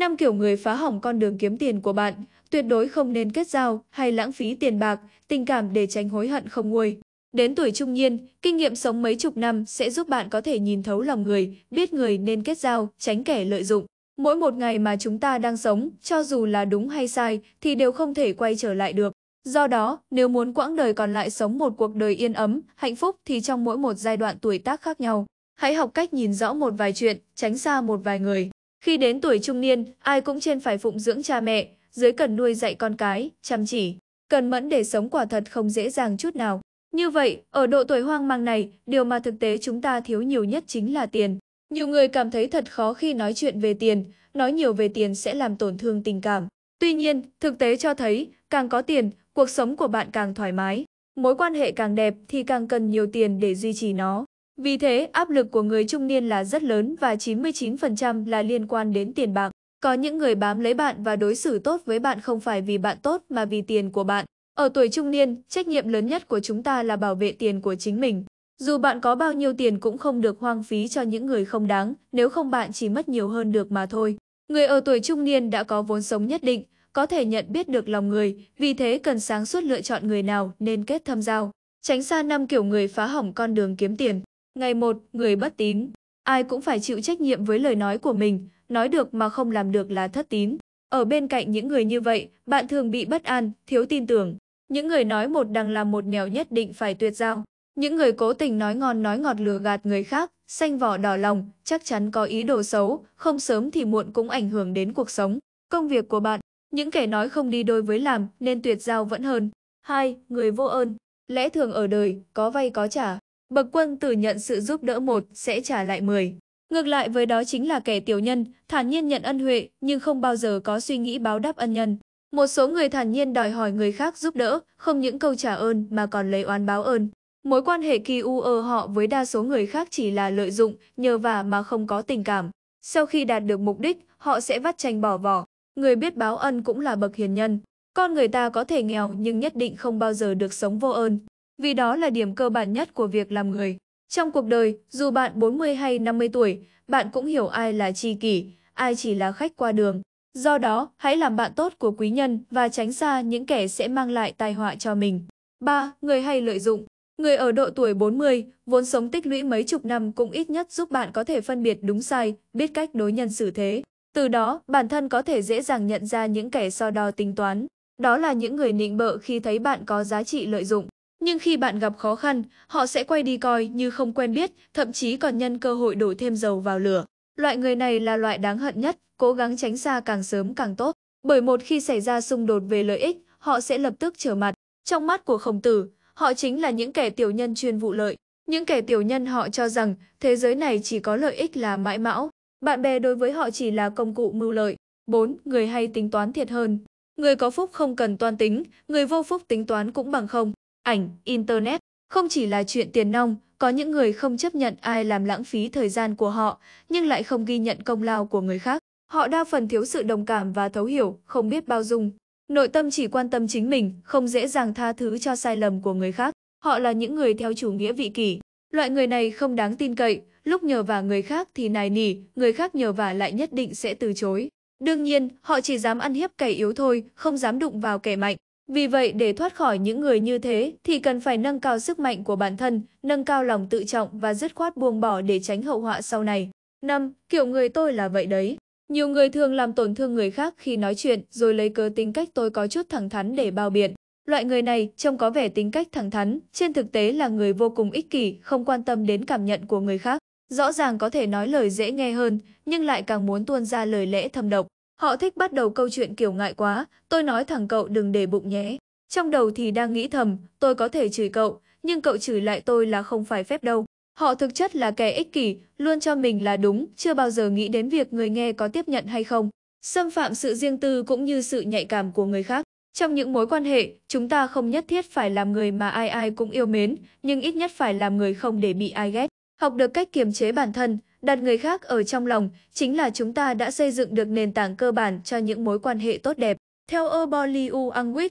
năm kiểu người phá hỏng con đường kiếm tiền của bạn, tuyệt đối không nên kết giao hay lãng phí tiền bạc, tình cảm để tránh hối hận không nguôi. Đến tuổi trung niên, kinh nghiệm sống mấy chục năm sẽ giúp bạn có thể nhìn thấu lòng người, biết người nên kết giao, tránh kẻ lợi dụng. Mỗi một ngày mà chúng ta đang sống, cho dù là đúng hay sai, thì đều không thể quay trở lại được. Do đó, nếu muốn quãng đời còn lại sống một cuộc đời yên ấm, hạnh phúc thì trong mỗi một giai đoạn tuổi tác khác nhau, hãy học cách nhìn rõ một vài chuyện, tránh xa một vài người. Khi đến tuổi trung niên, ai cũng trên phải phụng dưỡng cha mẹ, dưới cần nuôi dạy con cái, chăm chỉ, cần mẫn để sống quả thật không dễ dàng chút nào. Như vậy, ở độ tuổi hoang mang này, điều mà thực tế chúng ta thiếu nhiều nhất chính là tiền. Nhiều người cảm thấy thật khó khi nói chuyện về tiền, nói nhiều về tiền sẽ làm tổn thương tình cảm. Tuy nhiên, thực tế cho thấy, càng có tiền, cuộc sống của bạn càng thoải mái. Mối quan hệ càng đẹp thì càng cần nhiều tiền để duy trì nó. Vì thế, áp lực của người trung niên là rất lớn và 99% là liên quan đến tiền bạc. Có những người bám lấy bạn và đối xử tốt với bạn không phải vì bạn tốt mà vì tiền của bạn. Ở tuổi trung niên, trách nhiệm lớn nhất của chúng ta là bảo vệ tiền của chính mình. Dù bạn có bao nhiêu tiền cũng không được hoang phí cho những người không đáng, nếu không bạn chỉ mất nhiều hơn được mà thôi. Người ở tuổi trung niên đã có vốn sống nhất định, có thể nhận biết được lòng người, vì thế cần sáng suốt lựa chọn người nào nên kết thâm giao. Tránh xa năm kiểu người phá hỏng con đường kiếm tiền. Ngày một, người bất tín. Ai cũng phải chịu trách nhiệm với lời nói của mình, nói được mà không làm được là thất tín. Ở bên cạnh những người như vậy, bạn thường bị bất an, thiếu tin tưởng. Những người nói một đằng làm một nẻo nhất định phải tuyệt giao. Những người cố tình nói ngon nói ngọt lừa gạt người khác, xanh vỏ đỏ lòng, chắc chắn có ý đồ xấu, không sớm thì muộn cũng ảnh hưởng đến cuộc sống, công việc của bạn. Những kẻ nói không đi đôi với làm nên tuyệt giao vẫn hơn. 2. Người vô ơn Lẽ thường ở đời, có vay có trả, bậc quân tử nhận sự giúp đỡ một sẽ trả lại 10. Ngược lại với đó chính là kẻ tiểu nhân, thản nhiên nhận ân huệ nhưng không bao giờ có suy nghĩ báo đáp ân nhân. Một số người thản nhiên đòi hỏi người khác giúp đỡ, không những câu trả ơn mà còn lấy oán báo ơn. Mối quan hệ kỳ u ở họ với đa số người khác chỉ là lợi dụng, nhờ vả mà không có tình cảm. Sau khi đạt được mục đích, họ sẽ vắt tranh bỏ vỏ. Người biết báo ân cũng là bậc hiền nhân. Con người ta có thể nghèo nhưng nhất định không bao giờ được sống vô ơn vì đó là điểm cơ bản nhất của việc làm người. Trong cuộc đời, dù bạn 40 hay 50 tuổi, bạn cũng hiểu ai là tri kỷ, ai chỉ là khách qua đường. Do đó, hãy làm bạn tốt của quý nhân và tránh xa những kẻ sẽ mang lại tai họa cho mình. 3. Người hay lợi dụng Người ở độ tuổi 40, vốn sống tích lũy mấy chục năm cũng ít nhất giúp bạn có thể phân biệt đúng sai, biết cách đối nhân xử thế. Từ đó, bản thân có thể dễ dàng nhận ra những kẻ so đo tính toán. Đó là những người nịnh bợ khi thấy bạn có giá trị lợi dụng. Nhưng khi bạn gặp khó khăn, họ sẽ quay đi coi như không quen biết, thậm chí còn nhân cơ hội đổ thêm dầu vào lửa. Loại người này là loại đáng hận nhất, cố gắng tránh xa càng sớm càng tốt. Bởi một khi xảy ra xung đột về lợi ích, họ sẽ lập tức trở mặt. Trong mắt của khổng tử, họ chính là những kẻ tiểu nhân chuyên vụ lợi. Những kẻ tiểu nhân họ cho rằng thế giới này chỉ có lợi ích là mãi mão. Bạn bè đối với họ chỉ là công cụ mưu lợi. 4. Người hay tính toán thiệt hơn. Người có phúc không cần toan tính, người vô phúc tính toán cũng bằng không ảnh, internet. Không chỉ là chuyện tiền nong, có những người không chấp nhận ai làm lãng phí thời gian của họ, nhưng lại không ghi nhận công lao của người khác. Họ đa phần thiếu sự đồng cảm và thấu hiểu, không biết bao dung. Nội tâm chỉ quan tâm chính mình, không dễ dàng tha thứ cho sai lầm của người khác. Họ là những người theo chủ nghĩa vị kỷ. Loại người này không đáng tin cậy, lúc nhờ vả người khác thì nài nỉ, người khác nhờ vả lại nhất định sẽ từ chối. Đương nhiên, họ chỉ dám ăn hiếp kẻ yếu thôi, không dám đụng vào kẻ mạnh. Vì vậy để thoát khỏi những người như thế thì cần phải nâng cao sức mạnh của bản thân, nâng cao lòng tự trọng và dứt khoát buông bỏ để tránh hậu họa sau này. 5. Kiểu người tôi là vậy đấy. Nhiều người thường làm tổn thương người khác khi nói chuyện rồi lấy cớ tính cách tôi có chút thẳng thắn để bao biện. Loại người này trông có vẻ tính cách thẳng thắn, trên thực tế là người vô cùng ích kỷ, không quan tâm đến cảm nhận của người khác. Rõ ràng có thể nói lời dễ nghe hơn, nhưng lại càng muốn tuôn ra lời lẽ thâm độc. Họ thích bắt đầu câu chuyện kiểu ngại quá, tôi nói thằng cậu đừng để bụng nhé. Trong đầu thì đang nghĩ thầm, tôi có thể chửi cậu, nhưng cậu chửi lại tôi là không phải phép đâu. Họ thực chất là kẻ ích kỷ, luôn cho mình là đúng, chưa bao giờ nghĩ đến việc người nghe có tiếp nhận hay không. Xâm phạm sự riêng tư cũng như sự nhạy cảm của người khác. Trong những mối quan hệ, chúng ta không nhất thiết phải làm người mà ai ai cũng yêu mến, nhưng ít nhất phải làm người không để bị ai ghét. Học được cách kiềm chế bản thân, đặt người khác ở trong lòng chính là chúng ta đã xây dựng được nền tảng cơ bản cho những mối quan hệ tốt đẹp. Theo Oboliu Angwit,